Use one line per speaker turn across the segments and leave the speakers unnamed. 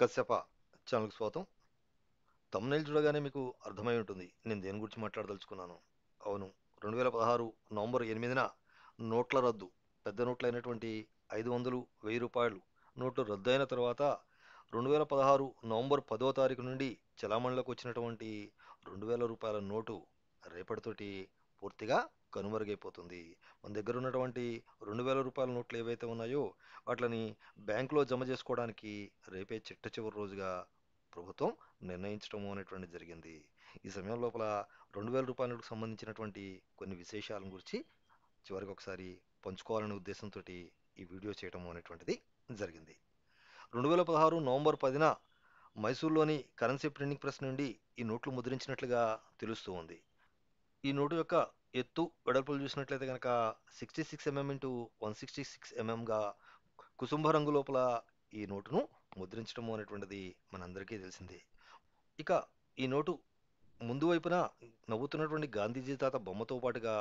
కశ్యప ఛానల్కి స్వాగతం తమ్నైల్ చూడగానే మీకు అర్థమై ఉంటుంది నేను దేని గురించి మాట్లాడదలుచుకున్నాను అవును రెండు వేల పదహారు నవంబర్ ఎనిమిదిన నోట్ల రద్దు పెద్ద నోట్లు అయినటువంటి ఐదు వందలు వెయ్యి రూపాయలు నోట్లు రద్దు అయిన తర్వాత రెండు వేల పదహారు నవంబర్ పదో తారీఖు నుండి చలామణిలోకి వచ్చినటువంటి రెండు వేల రూపాయల నోటు రేపటితోటి పూర్తిగా కనుమరుగైపోతుంది మన దగ్గర ఉన్నటువంటి రెండు వేల రూపాయల నోట్లు ఏవైతే ఉన్నాయో వాటిని బ్యాంకులో జమ చేసుకోవడానికి రేపే చిట్ట చివరి రోజుగా ప్రభుత్వం నిర్ణయించడం అనేటువంటి జరిగింది ఈ సమయం లోపల రెండు వేల రూపాయలకు సంబంధించినటువంటి కొన్ని విశేషాలను గురించి చివరికి ఒకసారి పంచుకోవాలనే ఉద్దేశంతో ఈ వీడియో చేయడం అనేటువంటిది జరిగింది రెండు వేల పదహారు నవంబర్ పదిన మైసూర్లోని కరెన్సీ ప్రింటింగ్ ప్రెస్ నుండి ఈ నోట్లు ముద్రించినట్లుగా తెలుస్తూ ఉంది ఈ నోటు యొక్క ఎత్తు వెడల్పులు చూసినట్లయితే కనుక sixty six mm into one sixty six ఎంఎంగా కుసుంభ రంగు లోపల ఈ నోటును ముద్రించడం అనేటువంటిది మనందరికీ తెలిసిందే ఇక ఈ నోటు ముందు వైపున నవ్వుతున్నటువంటి గాంధీజీ తాత బొమ్మతో పాటుగా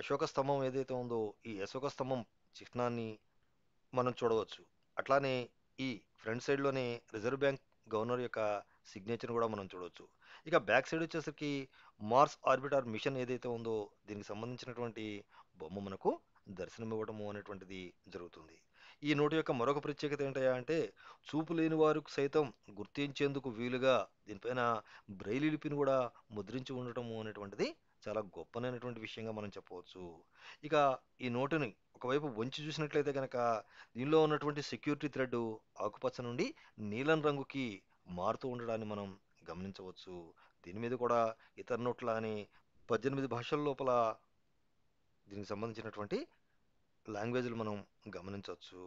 అశోక స్తంభం ఏదైతే ఉందో ఈ అశోక స్తంభం చిహ్నాన్ని మనం చూడవచ్చు అట్లానే ఈ ఫ్రంట్ సైడ్లోనే రిజర్వ్ బ్యాంక్ గవర్నర్ యొక్క సిగ్నేచర్ కూడా మనం చూడవచ్చు ఇక బ్యాక్ సైడ్ వచ్చేసరికి మార్స్ ఆర్బిటార్ మిషన్ ఏదైతే ఉందో దీనికి సంబంధించినటువంటి బొమ్మ మనకు దర్శనం ఇవ్వడము అనేటువంటిది జరుగుతుంది ఈ నోటు యొక్క మరొక ప్రత్యేకత ఏంటయా అంటే చూపు లేని వారు సైతం గుర్తించేందుకు వీలుగా దీనిపైన బ్రెయిలి లిపిని కూడా ముద్రించి ఉండటము అనేటువంటిది చాలా గొప్పనైనటువంటి విషయంగా మనం చెప్పవచ్చు ఇక ఈ నోటుని ఒకవైపు వంచి చూసినట్లయితే కనుక దీనిలో ఉన్నటువంటి సెక్యూరిటీ థ్రెడ్ ఆకుపచ్చ నుండి నీలం రంగుకి మారుతూ ఉండడాన్ని మనం గమనించవచ్చు దీని మీద కూడా ఇతర నోట్ల అని పద్దెనిమిది భాషల లోపల దీనికి సంబంధించినటువంటి లాంగ్వేజ్లు మనం గమనించవచ్చు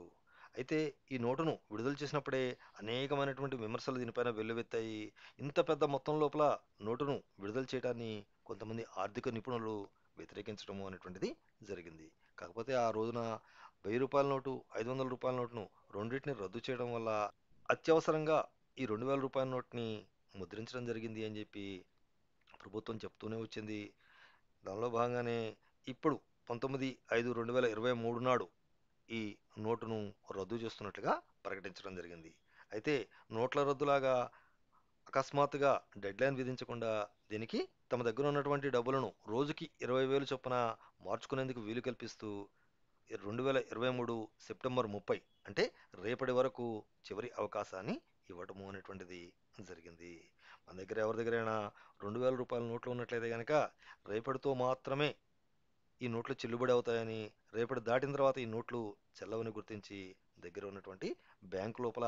అయితే ఈ నోటును విడుదల చేసినప్పుడే అనేకమైనటువంటి విమర్శలు దీనిపైన వెల్లువెత్తాయి ఇంత పెద్ద మొత్తం లోపల నోటును విడుదల చేయడాన్ని కొంతమంది ఆర్థిక నిపుణులు వ్యతిరేకించడము అనేటువంటిది జరిగింది కాకపోతే ఆ రోజున వెయ్యి రూపాయల నోటు ఐదు వందల రూపాయల నోటును రెండింటిని రద్దు చేయడం వల్ల అత్యవసరంగా ఈ రెండు వేల రూపాయల నోట్ని ముద్రించడం జరిగింది అని చెప్పి ప్రభుత్వం చెప్తూనే వచ్చింది దానిలో భాగంగానే ఇప్పుడు పంతొమ్మిది ఐదు రెండు వేల ఇరవై మూడు నాడు ఈ నోటును రద్దు చేస్తున్నట్లుగా ప్రకటించడం జరిగింది అయితే నోట్ల రద్దులాగా అకస్మాత్తుగా డెడ్లైన్ విధించకుండా దీనికి తమ దగ్గర ఉన్నటువంటి డబ్బులను రోజుకి ఇరవై వేలు చొప్పున మార్చుకునేందుకు వీలు కల్పిస్తూ రెండు వేల ఇరవై మూడు సెప్టెంబర్ ముప్పై అంటే రేపటి వరకు చివరి అవకాశాన్ని ఇవ్వటము అనేటువంటిది జరిగింది మన దగ్గర ఎవరి దగ్గరైనా రెండు వేల రూపాయల నోట్లు ఉన్నట్లయితే కనుక రేపటితో మాత్రమే ఈ నోట్లు చెల్లుబడి అవుతాయని రేపటి దాటిన తర్వాత ఈ నోట్లు చెల్లవని గుర్తించి దగ్గర ఉన్నటువంటి బ్యాంకు లోపల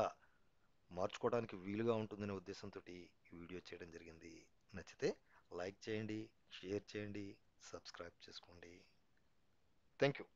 మార్చుకోవడానికి వీలుగా ఉంటుందనే ఉద్దేశంతో ఈ వీడియో చేయడం జరిగింది నచ్చితే లైక్ చేయండి షేర్ చేయండి సబ్స్క్రైబ్ చేసుకోండి థ్యాంక్ యూ